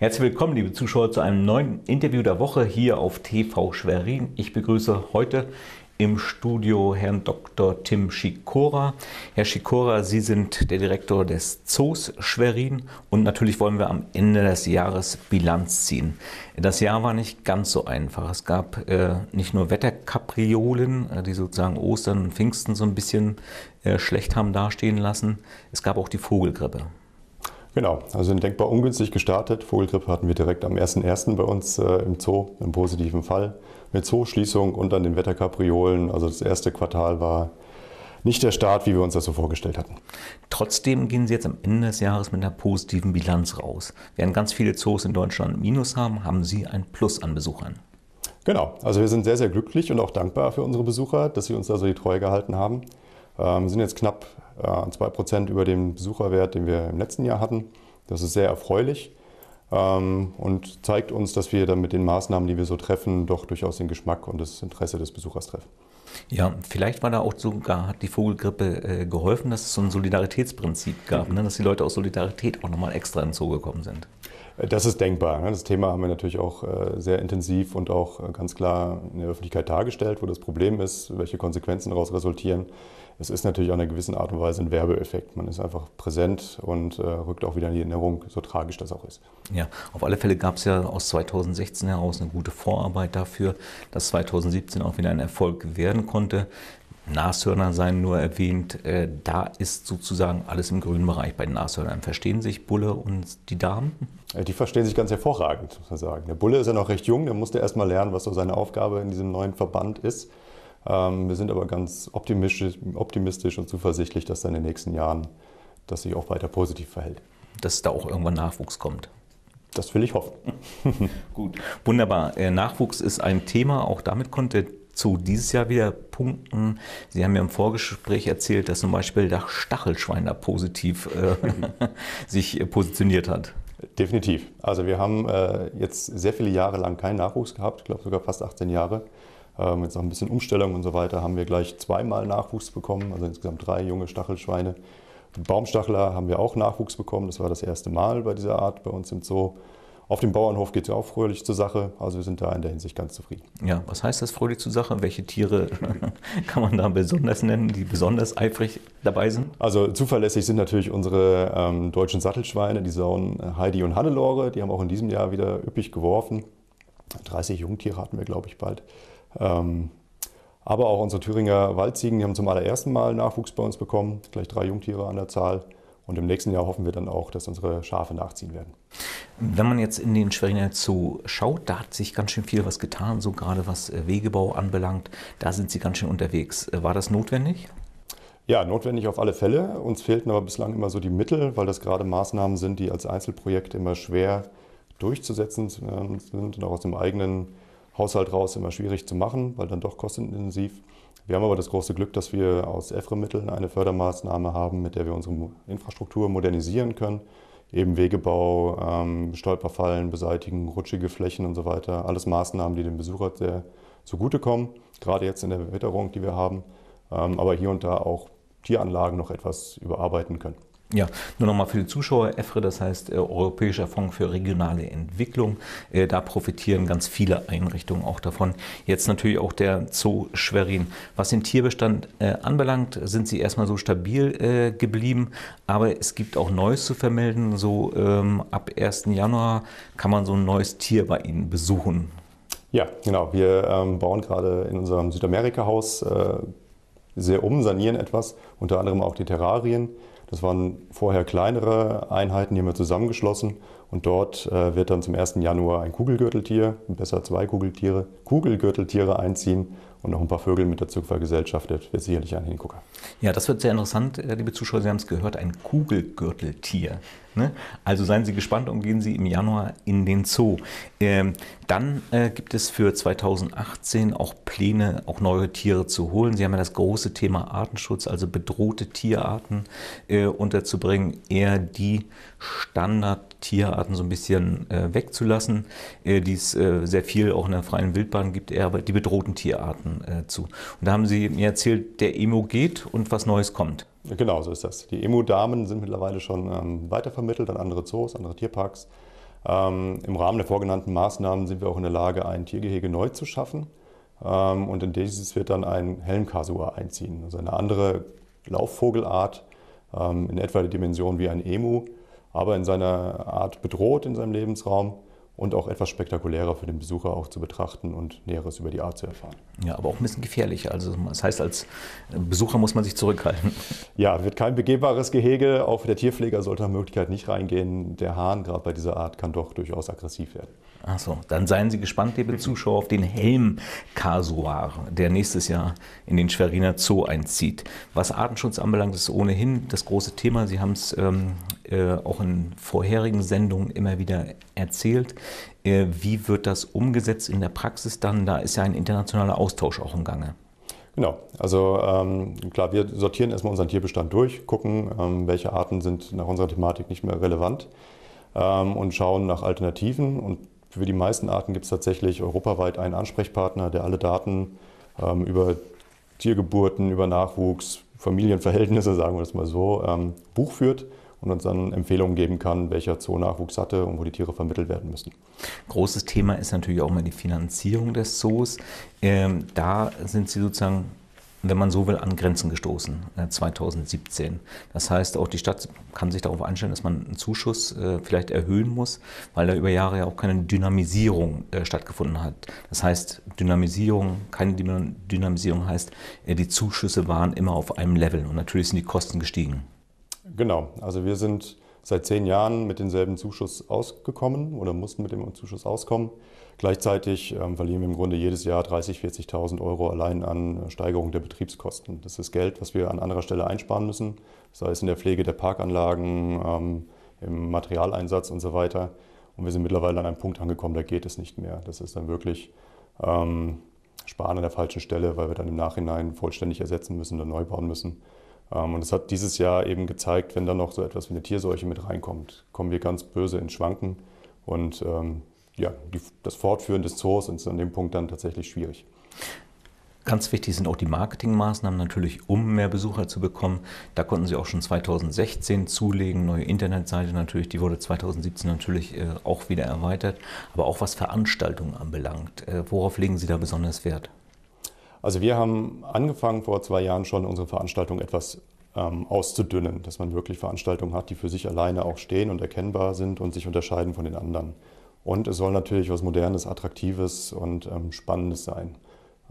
Herzlich willkommen, liebe Zuschauer, zu einem neuen Interview der Woche hier auf TV Schwerin. Ich begrüße heute im Studio Herrn Dr. Tim Schikora. Herr Schikora, Sie sind der Direktor des Zoos Schwerin und natürlich wollen wir am Ende des Jahres Bilanz ziehen. Das Jahr war nicht ganz so einfach. Es gab äh, nicht nur Wetterkapriolen, äh, die sozusagen Ostern und Pfingsten so ein bisschen äh, schlecht haben dastehen lassen. Es gab auch die Vogelgrippe. Genau, also sind denkbar ungünstig gestartet. Vogelgrippe hatten wir direkt am 01.01. bei uns äh, im Zoo, im positiven Fall. Mit Zooschließung und dann den Wetterkapriolen. Also das erste Quartal war nicht der Start, wie wir uns das so vorgestellt hatten. Trotzdem gehen Sie jetzt am Ende des Jahres mit einer positiven Bilanz raus. Während ganz viele Zoos in Deutschland Minus haben, haben Sie ein Plus an Besuchern. Genau, also wir sind sehr, sehr glücklich und auch dankbar für unsere Besucher, dass sie uns da so die Treue gehalten haben ähm, sind jetzt knapp äh, 2% über dem Besucherwert, den wir im letzten Jahr hatten. Das ist sehr erfreulich ähm, und zeigt uns, dass wir dann mit den Maßnahmen, die wir so treffen, doch durchaus den Geschmack und das Interesse des Besuchers treffen. Ja, vielleicht war da auch sogar, hat die Vogelgrippe äh, geholfen, dass es so ein Solidaritätsprinzip gab, mhm. ne? dass die Leute aus Solidarität auch nochmal extra hinzugekommen sind. Das ist denkbar. Ne? Das Thema haben wir natürlich auch äh, sehr intensiv und auch äh, ganz klar in der Öffentlichkeit dargestellt, wo das Problem ist, welche Konsequenzen daraus resultieren. Es ist natürlich auch in einer gewissen Art und Weise ein Werbeeffekt. Man ist einfach präsent und äh, rückt auch wieder in die Erinnerung, so tragisch das auch ist. Ja, auf alle Fälle gab es ja aus 2016 heraus eine gute Vorarbeit dafür, dass 2017 auch wieder ein Erfolg werden konnte. Nashörner seien nur erwähnt. Äh, da ist sozusagen alles im grünen Bereich bei den Nashörnern. Verstehen sich Bulle und die Damen? Äh, die verstehen sich ganz hervorragend, muss man sagen. Der Bulle ist ja noch recht jung, der musste erst mal lernen, was so seine Aufgabe in diesem neuen Verband ist. Ähm, wir sind aber ganz optimistisch, optimistisch und zuversichtlich, dass dann in den nächsten Jahren das sich auch weiter positiv verhält. Dass da auch irgendwann Nachwuchs kommt. Das will ich hoffen. Gut. Wunderbar. Äh, Nachwuchs ist ein Thema. Auch damit konnte zu dieses Jahr wieder punkten. Sie haben ja im Vorgespräch erzählt, dass zum Beispiel der Stachelschwein da positiv äh, sich positioniert hat. Definitiv. Also wir haben äh, jetzt sehr viele Jahre lang keinen Nachwuchs gehabt, ich glaube sogar fast 18 Jahre. Ähm, jetzt noch ein bisschen Umstellung und so weiter haben wir gleich zweimal Nachwuchs bekommen, also insgesamt drei junge Stachelschweine. Baumstachler haben wir auch Nachwuchs bekommen. Das war das erste Mal bei dieser Art bei uns im Zoo. Auf dem Bauernhof geht es ja auch fröhlich zur Sache. Also wir sind da in der Hinsicht ganz zufrieden. Ja, was heißt das fröhlich zur Sache? Welche Tiere kann man da besonders nennen, die besonders eifrig dabei sind? Also zuverlässig sind natürlich unsere ähm, deutschen Sattelschweine, die Sauen äh, Heidi und Hannelore. Die haben auch in diesem Jahr wieder üppig geworfen. 30 Jungtiere hatten wir, glaube ich, bald. Ähm, aber auch unsere Thüringer Waldziegen, die haben zum allerersten Mal Nachwuchs bei uns bekommen. Gleich drei Jungtiere an der Zahl. Und im nächsten Jahr hoffen wir dann auch, dass unsere Schafe nachziehen werden. Wenn man jetzt in den Schweriner Zoo schaut, da hat sich ganz schön viel was getan, so gerade was äh, Wegebau anbelangt. Da sind Sie ganz schön unterwegs. Äh, war das notwendig? Ja, notwendig auf alle Fälle. Uns fehlten aber bislang immer so die Mittel, weil das gerade Maßnahmen sind, die als Einzelprojekt immer schwer durchzusetzen äh, sind und auch aus dem eigenen Haushalt raus immer schwierig zu machen, weil dann doch kostenintensiv. Wir haben aber das große Glück, dass wir aus EFRE-Mitteln eine Fördermaßnahme haben, mit der wir unsere Infrastruktur modernisieren können. Eben Wegebau, ähm, Stolperfallen beseitigen, rutschige Flächen und so weiter. Alles Maßnahmen, die dem Besucher sehr zugutekommen, gerade jetzt in der Witterung, die wir haben. Ähm, aber hier und da auch Tieranlagen noch etwas überarbeiten können. Ja, nur nochmal für die Zuschauer, EFRE, das heißt äh, Europäischer Fonds für regionale Entwicklung. Äh, da profitieren ganz viele Einrichtungen auch davon. Jetzt natürlich auch der Zoo Schwerin. Was den Tierbestand äh, anbelangt, sind sie erstmal so stabil äh, geblieben, aber es gibt auch Neues zu vermelden. So ähm, ab 1. Januar kann man so ein neues Tier bei Ihnen besuchen. Ja, genau. Wir ähm, bauen gerade in unserem Südamerika-Haus äh, sehr um, sanieren etwas, unter anderem auch die Terrarien. Das waren vorher kleinere Einheiten, die haben wir zusammengeschlossen und dort äh, wird dann zum 1. Januar ein Kugelgürteltier, besser zwei Kugeltiere, Kugelgürteltiere einziehen und noch ein paar Vögel mit dazu vergesellschaftet, wird sicherlich ein Hingucker. Ja, das wird sehr interessant, äh, liebe Zuschauer. Sie haben es gehört, ein Kugelgürteltier. Ne? Also seien Sie gespannt und gehen Sie im Januar in den Zoo. Ähm, dann äh, gibt es für 2018 auch Pläne, auch neue Tiere zu holen. Sie haben ja das große Thema Artenschutz, also bedrohte Tierarten äh, unterzubringen, eher die Standardtierarten so ein bisschen äh, wegzulassen, äh, die es äh, sehr viel auch in der freien Wildbahn gibt, eher die bedrohten Tierarten äh, zu. Und da haben Sie mir erzählt, der Emo geht und was Neues kommt. Genau, so ist das. Die Emu-Damen sind mittlerweile schon ähm, weitervermittelt an andere Zoos, andere Tierparks. Ähm, Im Rahmen der vorgenannten Maßnahmen sind wir auch in der Lage, ein Tiergehege neu zu schaffen. Ähm, und in dieses wird dann ein Helmkasua einziehen, also eine andere Laufvogelart, ähm, in etwa der Dimension wie ein Emu, aber in seiner Art bedroht in seinem Lebensraum und auch etwas spektakulärer für den Besucher auch zu betrachten und Näheres über die Art zu erfahren. Ja, aber auch ein bisschen gefährlich. Also das heißt, als äh, Besucher muss man sich zurückhalten. Ja, wird kein begehbares Gehege. Auch der Tierpfleger sollte nach Möglichkeit nicht reingehen. Der Hahn, gerade bei dieser Art, kann doch durchaus aggressiv werden. Achso, dann seien Sie gespannt, liebe Zuschauer, auf den Helm kasuar der nächstes Jahr in den Schweriner Zoo einzieht. Was Artenschutz anbelangt, ist ohnehin das große Thema. Sie haben es ähm, äh, auch in vorherigen Sendungen immer wieder erzählt. Äh, wie wird das umgesetzt in der Praxis dann? Da ist ja ein internationaler Austausch auch im Gange. Genau, also ähm, klar, wir sortieren erstmal unseren Tierbestand durch, gucken, ähm, welche Arten sind nach unserer Thematik nicht mehr relevant ähm, und schauen nach Alternativen und für die meisten Arten gibt es tatsächlich europaweit einen Ansprechpartner, der alle Daten ähm, über Tiergeburten, über Nachwuchs, Familienverhältnisse, sagen wir das mal so, ähm, buchführt und uns dann Empfehlungen geben kann, welcher Zoo Nachwuchs hatte und wo die Tiere vermittelt werden müssen. Großes Thema ist natürlich auch mal die Finanzierung des Zoos. Ähm, da sind Sie sozusagen wenn man so will, an Grenzen gestoßen, 2017. Äh, das heißt, auch die Stadt kann sich darauf einstellen, dass man einen Zuschuss äh, vielleicht erhöhen muss, weil da über Jahre ja auch keine Dynamisierung äh, stattgefunden hat. Das heißt, Dynamisierung, keine Dynamisierung heißt, äh, die Zuschüsse waren immer auf einem Level und natürlich sind die Kosten gestiegen. Genau, also wir sind seit zehn Jahren mit demselben Zuschuss ausgekommen oder mussten mit dem Zuschuss auskommen. Gleichzeitig ähm, verlieren wir im Grunde jedes Jahr 30.000, 40 40.000 Euro allein an äh, Steigerung der Betriebskosten. Das ist Geld, was wir an anderer Stelle einsparen müssen, sei es in der Pflege der Parkanlagen, ähm, im Materialeinsatz und so weiter. Und wir sind mittlerweile an einem Punkt angekommen, da geht es nicht mehr. Das ist dann wirklich ähm, Sparen an der falschen Stelle, weil wir dann im Nachhinein vollständig ersetzen müssen oder neu bauen müssen. Ähm, und es hat dieses Jahr eben gezeigt, wenn da noch so etwas wie eine Tierseuche mit reinkommt, kommen wir ganz böse ins Schwanken. Und ähm, ja, die, das Fortführen des Zoos ist an dem Punkt dann tatsächlich schwierig. Ganz wichtig sind auch die Marketingmaßnahmen natürlich, um mehr Besucher zu bekommen. Da konnten Sie auch schon 2016 zulegen, neue Internetseite natürlich, die wurde 2017 natürlich äh, auch wieder erweitert, aber auch was Veranstaltungen anbelangt. Äh, worauf legen Sie da besonders Wert? Also wir haben angefangen vor zwei Jahren schon unsere Veranstaltung etwas ähm, auszudünnen, dass man wirklich Veranstaltungen hat, die für sich alleine auch stehen und erkennbar sind und sich unterscheiden von den anderen. Und es soll natürlich was Modernes, Attraktives und ähm, Spannendes sein.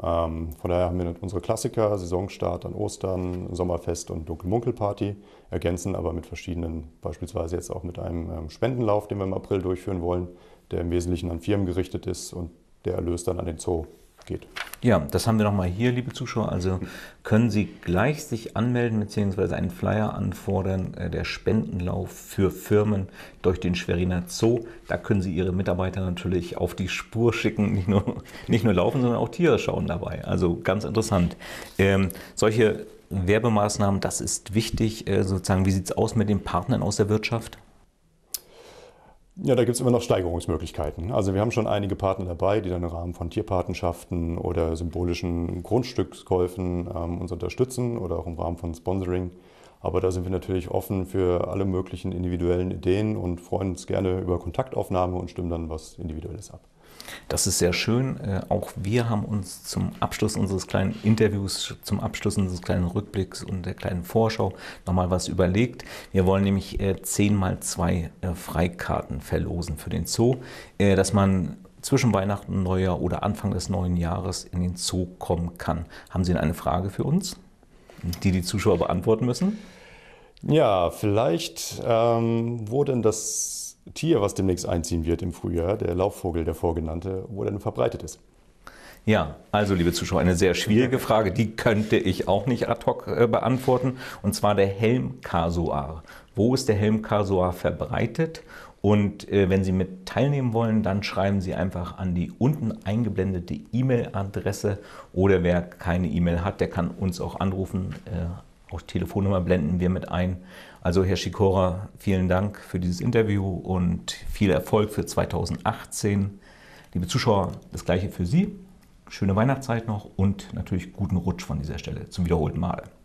Ähm, von daher haben wir unsere Klassiker, Saisonstart an Ostern, Sommerfest und Dunkelmunkelparty, ergänzen aber mit verschiedenen, beispielsweise jetzt auch mit einem ähm, Spendenlauf, den wir im April durchführen wollen, der im Wesentlichen an Firmen gerichtet ist und der erlöst dann an den Zoo geht. Ja, das haben wir nochmal hier, liebe Zuschauer. Also können Sie gleich sich anmelden bzw. einen Flyer anfordern, äh, der Spendenlauf für Firmen durch den Schweriner Zoo. Da können Sie Ihre Mitarbeiter natürlich auf die Spur schicken, nicht nur, nicht nur laufen, sondern auch Tiere schauen dabei. Also ganz interessant. Ähm, solche Werbemaßnahmen, das ist wichtig. Äh, sozusagen, wie sieht es aus mit den Partnern aus der Wirtschaft? Ja, da gibt es immer noch Steigerungsmöglichkeiten. Also wir haben schon einige Partner dabei, die dann im Rahmen von Tierpatenschaften oder symbolischen Grundstückskäufen ähm, uns unterstützen oder auch im Rahmen von Sponsoring. Aber da sind wir natürlich offen für alle möglichen individuellen Ideen und freuen uns gerne über Kontaktaufnahme und stimmen dann was Individuelles ab. Das ist sehr schön. Äh, auch wir haben uns zum Abschluss unseres kleinen Interviews, zum Abschluss unseres kleinen Rückblicks und der kleinen Vorschau nochmal was überlegt. Wir wollen nämlich 10 äh, mal 2 äh, Freikarten verlosen für den Zoo, dass man zwischen Weihnachten und Neujahr oder Anfang des neuen Jahres in den Zoo kommen kann. Haben Sie denn eine Frage für uns, die die Zuschauer beantworten müssen? Ja, vielleicht, ähm, wo denn das Tier, was demnächst einziehen wird im Frühjahr, der Laufvogel, der vorgenannte, wo er denn verbreitet ist? Ja, also liebe Zuschauer, eine sehr schwierige Frage, die könnte ich auch nicht ad hoc äh, beantworten, und zwar der Helmkasuar. Wo ist der Helmkasuar verbreitet? Und äh, wenn Sie mit teilnehmen wollen, dann schreiben Sie einfach an die unten eingeblendete E-Mail-Adresse oder wer keine E-Mail hat, der kann uns auch anrufen. Äh, auch Telefonnummer blenden wir mit ein. Also Herr Schikora, vielen Dank für dieses Interview und viel Erfolg für 2018. Liebe Zuschauer, das gleiche für Sie. Schöne Weihnachtszeit noch und natürlich guten Rutsch von dieser Stelle zum wiederholten Mal.